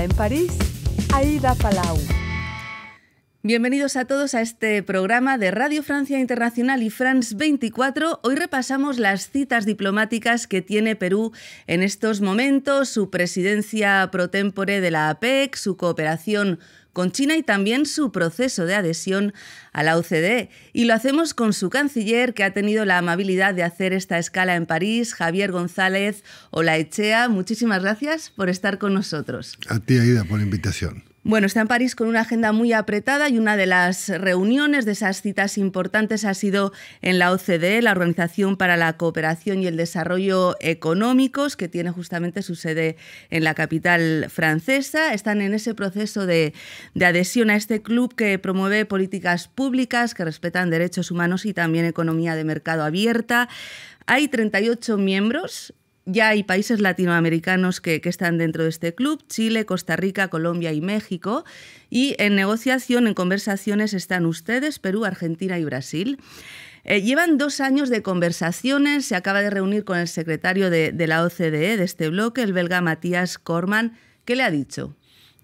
en París, Aida Palau. Bienvenidos a todos a este programa de Radio Francia Internacional y France 24. Hoy repasamos las citas diplomáticas que tiene Perú en estos momentos, su presidencia pro tempore de la APEC, su cooperación con China y también su proceso de adhesión a la OCDE. Y lo hacemos con su canciller, que ha tenido la amabilidad de hacer esta escala en París, Javier González Olaechea. Muchísimas gracias por estar con nosotros. A ti, Aida, por la invitación. Bueno, está en París con una agenda muy apretada y una de las reuniones de esas citas importantes ha sido en la OCDE, la Organización para la Cooperación y el Desarrollo Económicos, que tiene justamente su sede en la capital francesa. Están en ese proceso de, adhesión a este club que promueve políticas públicas que respetan derechos humanos y también economía de mercado abierta. Hay 38 miembros ya hay países latinoamericanos que, están dentro de este club, Chile, Costa Rica, Colombia y México. Y en negociación, en conversaciones están ustedes, Perú, Argentina y Brasil. Eh, llevan dos años de conversaciones, se acaba de reunir con el secretario de, de la OCDE de este bloque, el belga Matías Corman. ¿Qué le ha dicho?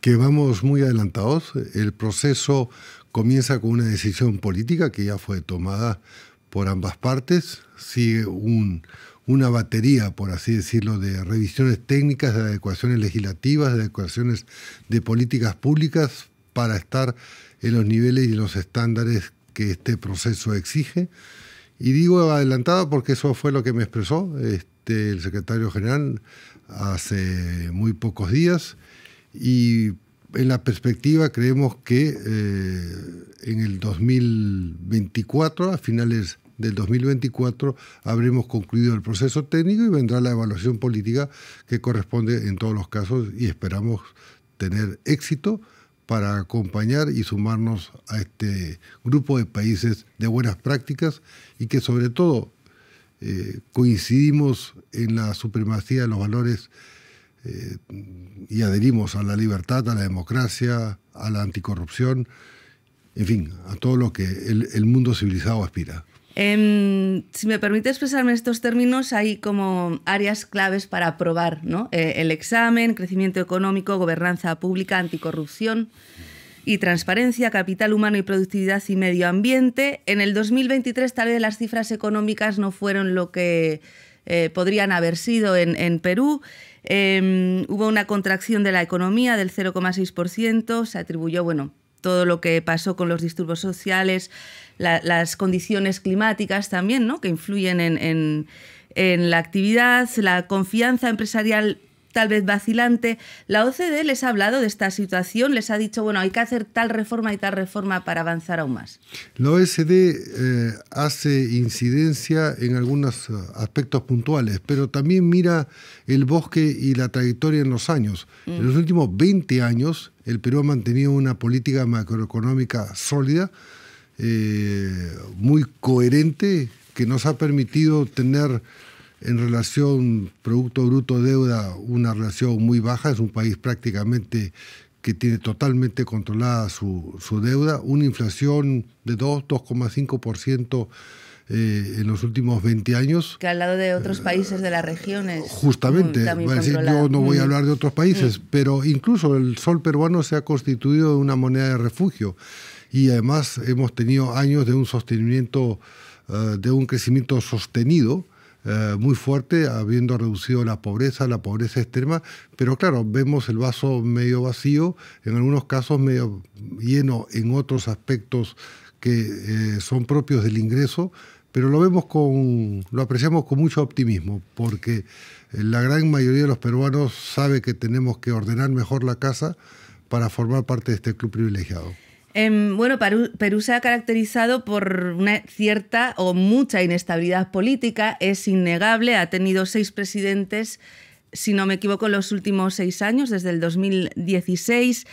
Que vamos muy adelantados. El proceso comienza con una decisión política que ya fue tomada por ambas partes. Sigue un, una batería, por así decirlo, de revisiones técnicas, de adecuaciones legislativas, de adecuaciones de políticas públicas para estar en los niveles y los estándares que este proceso exige. Y digo adelantado porque eso fue lo que me expresó este, el secretario general hace muy pocos días. Y en la perspectiva creemos que eh, en el 2024, a finales del 2024 habremos concluido el proceso técnico y vendrá la evaluación política que corresponde en todos los casos y esperamos tener éxito para acompañar y sumarnos a este grupo de países de buenas prácticas y que sobre todo eh, coincidimos en la supremacía de los valores eh, y adherimos a la libertad, a la democracia, a la anticorrupción, en fin, a todo lo que el mundo civilizado aspira. Em, si me permite expresarme en estos términos, hay como áreas claves para aprobar ¿no? Eh, el examen, crecimiento económico, gobernanza pública, anticorrupción y transparencia, capital humano y productividad y medio ambiente. En el 2023 tal vez las cifras económicas no fueron lo que eh, podrían haber sido en, en Perú. Em, hubo una contracción de la economía del 0,6%, se atribuyó, bueno, todo lo que pasó con los disturbios sociales, las condiciones climáticas también, ¿no? que influyen en la actividad, la confianza empresarial tal vez vacilante. La OCDE les ha hablado de esta situación, les ha dicho, bueno, hay que hacer tal reforma y tal reforma para avanzar aún más. La OCDE eh, hace incidencia en algunos eh, aspectos puntuales, pero también mira el bosque y la trayectoria en los años. Mm. En los últimos 20 años, el Perú ha mantenido una política macroeconómica sólida, eh, muy coherente, que nos ha permitido tener en relación Producto Bruto Deuda, una relación muy baja, es un país prácticamente que tiene totalmente controlada su, su deuda, una inflación de 2, 2,5% eh, en los últimos 20 años. Que al lado de otros eh, países de las regiones. Justamente, yo no voy a mm. hablar de otros países, mm. pero incluso el sol peruano se ha constituido una moneda de refugio y además hemos tenido años de un sostenimiento, eh, de un crecimiento sostenido eh, muy fuerte, habiendo reducido la pobreza, la pobreza extrema, pero claro, vemos el vaso medio vacío, en algunos casos medio lleno en otros aspectos que eh, son propios del ingreso, pero lo vemos con, lo apreciamos con mucho optimismo, porque eh, la gran mayoría de los peruanos sabe que tenemos que ordenar mejor la casa para formar parte de este club privilegiado. Em, bueno, Perú, se ha caracterizado por una cierta o mucha inestabilidad política, es innegable, ha tenido seis presidentes, si no me equivoco, los últimos seis años, desde el 2016.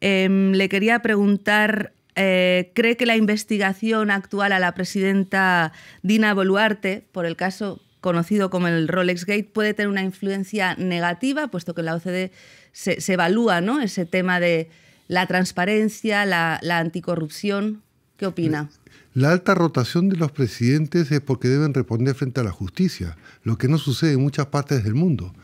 Em, le quería preguntar, eh, ¿cree que la investigación actual a la presidenta Dina Boluarte, por el caso conocido como el Rolex Gate, puede tener una influencia negativa, puesto que la OCDE se, se evalúa ¿no? ese tema de la transparencia, la, anticorrupción. ¿Qué opina? La alta rotación de los presidentes es porque deben responder frente a la justicia, lo que no sucede en muchas partes del mundo.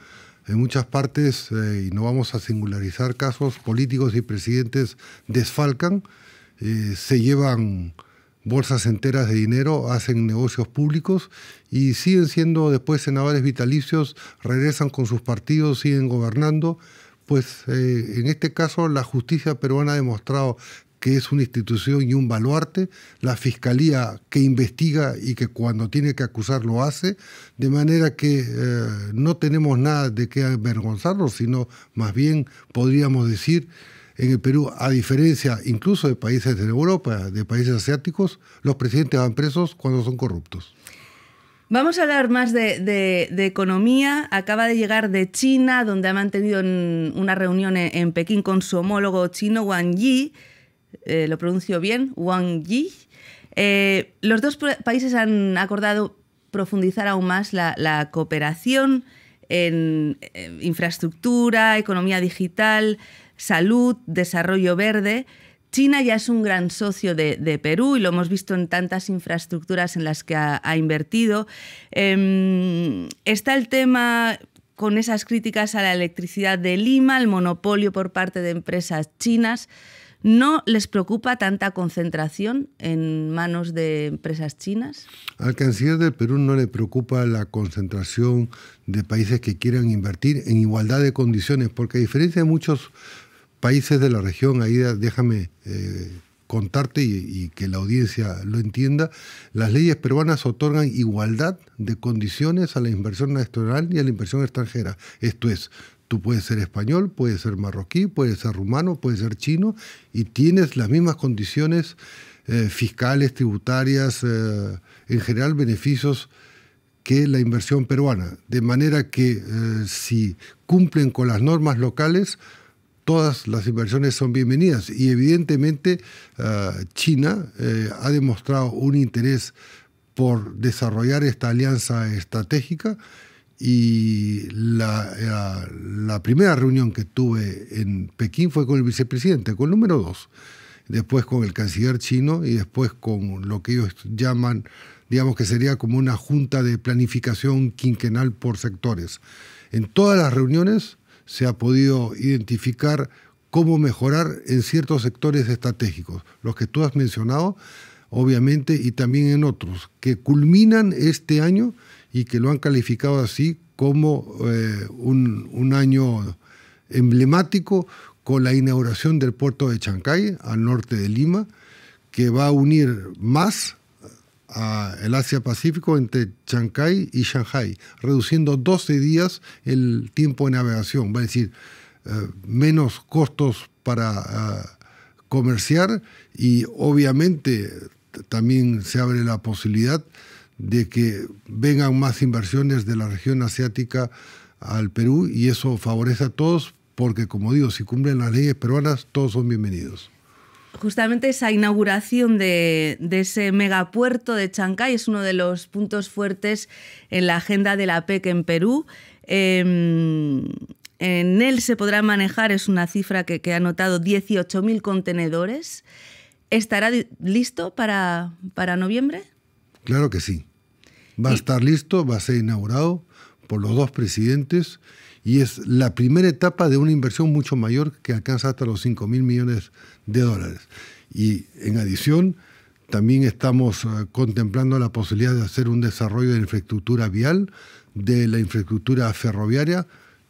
En muchas partes, eh, y no vamos a singularizar casos, políticos y presidentes desfalcan, eh, se llevan bolsas enteras de dinero, hacen negocios públicos y siguen siendo después senadores vitalicios, regresan con sus partidos, siguen gobernando, pues eh, en este caso la justicia peruana ha demostrado que es una institución y un baluarte, la fiscalía que investiga y que cuando tiene que acusar lo hace, de manera que eh, no tenemos nada de qué avergonzarnos, sino más bien podríamos decir en el Perú, a diferencia incluso de países de Europa, de países asiáticos, los presidentes van presos cuando son corruptos. Vamos a hablar más de, economía. Acaba de llegar de China, donde ha mantenido una reunión en, Pekín con su homólogo chino Wang Yi. Eh, ¿Lo pronuncio bien? Wang Yi. Eh, los dos países han acordado profundizar aún más la, cooperación en eh, infraestructura, economía digital, salud, desarrollo verde. China ya es un gran socio de, Perú y lo hemos visto en tantas infraestructuras en las que ha, invertido. Em, está el tema con esas críticas a la electricidad de Lima, el monopolio por parte de empresas chinas. ¿No les preocupa tanta concentración en manos de empresas chinas? Al canciller del Perú no le preocupa la concentración de países que quieran invertir en igualdad de condiciones, porque a diferencia de muchos países de la región, ahí déjame eh, contarte y, que la audiencia lo entienda, las leyes peruanas otorgan igualdad de condiciones a la inversión nacional y a la inversión extranjera. Esto es, tú puedes ser español, puedes ser marroquí, puedes ser rumano, puedes ser chino y tienes las mismas condiciones eh, fiscales, tributarias, eh, en general beneficios que la inversión peruana. De manera que si cumplen con las normas locales, todas las inversiones son bienvenidas y evidentemente eh, China eh, ha demostrado un interés por desarrollar esta alianza estratégica y la, eh, la, primera reunión que tuve en Pekín fue con el vicepresidente, con el número dos, después con el canciller chino y después con lo que ellos llaman, digamos que sería como una junta de planificación quinquenal por sectores. En todas las reuniones se ha podido identificar cómo mejorar en ciertos sectores estratégicos, los que tú has mencionado, obviamente, y también en otros, que culminan este año y que lo han calificado así como eh, un, un año emblemático con la inauguración del puerto de Chancay, al norte de Lima, que va a unir más a el Asia-Pacífico entre Chancay y Shanghai, reduciendo 12 días el tiempo de navegación, va a decir, eh, menos costos para eh, comerciar y obviamente también se abre la posibilidad de que vengan más inversiones de la región asiática al Perú y eso favorece a todos porque, como digo, si cumplen las leyes peruanas, todos son bienvenidos justamente esa inauguración de, ese megapuerto de Chancay es uno de los puntos fuertes en la agenda de la PEC en Perú. Em, en él se podrá manejar, es una cifra que, ha anotado, 18.000 contenedores. ¿Estará listo para, para noviembre? Claro que sí. Va a estar listo, va a ser inaugurado por los dos presidentes y es la primera etapa de una inversión mucho mayor que alcanza hasta los 5.000 mil millones de dólares. Y en adición, también estamos eh, contemplando la posibilidad de hacer un desarrollo de infraestructura vial, de la infraestructura ferroviaria.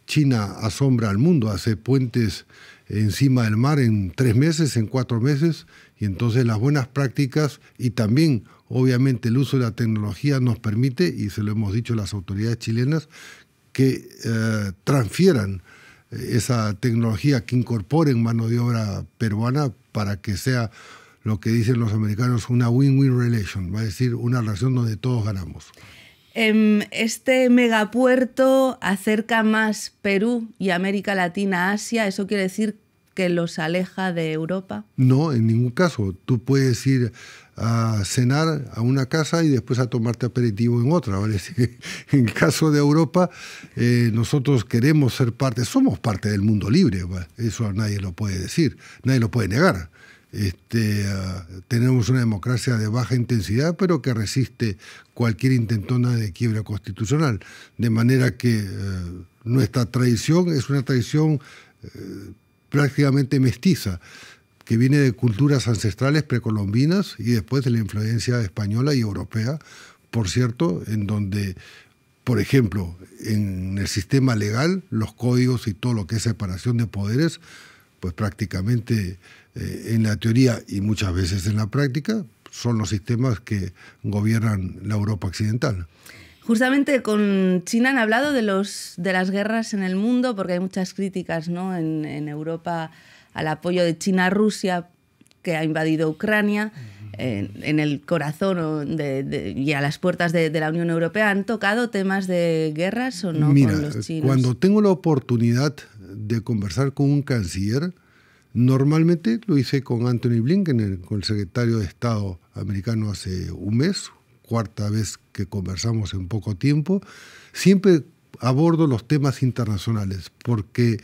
China asombra al mundo, hace puentes encima del mar en tres meses, en cuatro meses, y entonces las buenas prácticas y también obviamente el uso de la tecnología nos permite, y se lo hemos dicho a las autoridades chilenas, que eh, transfieran eh, esa tecnología, que incorporen mano de obra peruana para que sea lo que dicen los americanos una win-win relation, va a decir una relación donde todos ganamos. Em, este megapuerto acerca más Perú y América Latina a Asia, ¿eso quiere decir que los aleja de Europa? No, en ningún caso. Tú puedes ir a cenar a una casa y después a tomarte aperitivo en otra. ¿vale? En el caso de Europa, eh, nosotros queremos ser parte, somos parte del mundo libre, eso nadie lo puede decir, nadie lo puede negar. Este, ah, tenemos una democracia de baja intensidad, pero que resiste cualquier intentona de quiebra constitucional. De manera que eh, nuestra tradición es una tradición eh, prácticamente mestiza que viene de culturas ancestrales precolombinas y después de la influencia española y europea, por cierto, en donde, por ejemplo, en el sistema legal, los códigos y todo lo que es separación de poderes, pues prácticamente eh, en la teoría y muchas veces en la práctica, son los sistemas que gobiernan la Europa occidental. Justamente con China han hablado de, los, de las guerras en el mundo, porque hay muchas críticas ¿no? en, en Europa al apoyo de China a Rusia, que ha invadido Ucrania, en, el corazón y a las puertas de, la Unión Europea. ¿Han tocado temas de guerras o no con los eh, chinos? Cuando tengo la oportunidad de conversar con un canciller, normalmente lo hice con Anthony Blinken, con el secretario de Estado americano hace un mes, cuarta vez que conversamos en poco tiempo, siempre abordo los temas internacionales, porque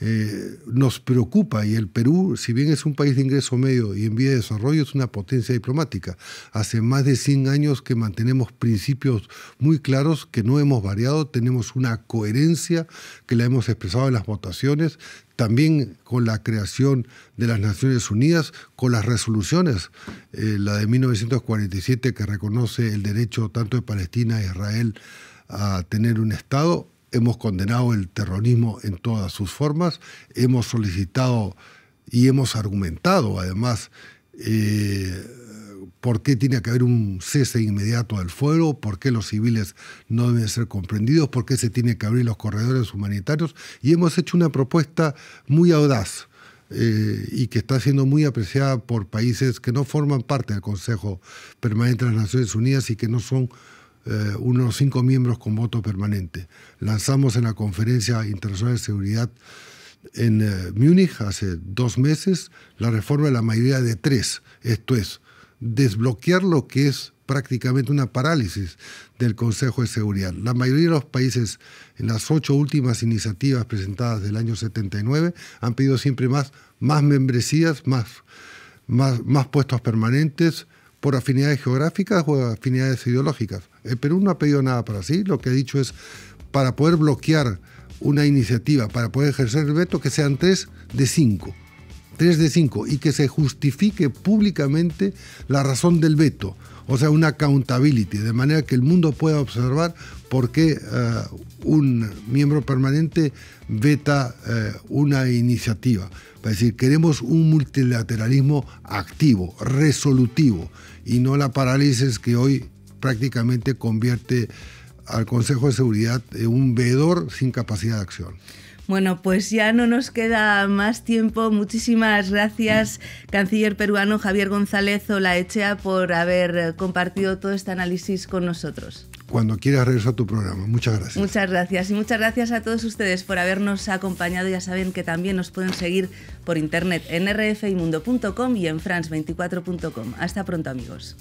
eh, nos preocupa y el Perú, si bien es un país de ingreso medio y en vía de desarrollo, es una potencia diplomática. Hace más de 100 años que mantenemos principios muy claros que no hemos variado, tenemos una coherencia que la hemos expresado en las votaciones, también con la creación de las Naciones Unidas, con las resoluciones, eh, la de 1947 que reconoce el derecho tanto de Palestina a Israel a tener un Estado. Hemos condenado el terrorismo en todas sus formas, hemos solicitado y hemos argumentado además eh, por qué tiene que haber un cese inmediato del fuego, por qué los civiles no deben ser comprendidos, por qué se tienen que abrir los corredores humanitarios. Y hemos hecho una propuesta muy audaz eh, y que está siendo muy apreciada por países que no forman parte del Consejo Permanente de las Naciones Unidas y que no son eh, unos cinco miembros con voto permanente. Lanzamos en la Conferencia Internacional de Seguridad en eh, Múnich hace dos meses la reforma de la mayoría de tres, esto es, desbloquear lo que es prácticamente una parálisis del Consejo de Seguridad. La mayoría de los países en las ocho últimas iniciativas presentadas del año 79 han pedido siempre más, más membresías, más, más puestos permanentes, por afinidades geográficas o afinidades ideológicas. El Perú no ha pedido nada para sí, lo que ha dicho es para poder bloquear una iniciativa, para poder ejercer el veto, que sean tres de cinco. 3 de 5, y que se justifique públicamente la razón del veto, o sea, una accountability, de manera que el mundo pueda observar por qué eh, un miembro permanente veta eh, una iniciativa. Es decir, queremos un multilateralismo activo, resolutivo, y no la parálisis que hoy prácticamente convierte al Consejo de Seguridad en un vedor sin capacidad de acción. Bueno, pues ya no nos queda más tiempo. Muchísimas gracias, canciller peruano Javier González Echea, por haber eh, compartido todo este análisis con nosotros. Cuando quieras regresar a tu programa. Muchas gracias. Muchas gracias. Y muchas gracias a todos ustedes por habernos acompañado. Ya saben que también nos pueden seguir por internet en rfimundo.com y en france24.com. Hasta pronto, amigos.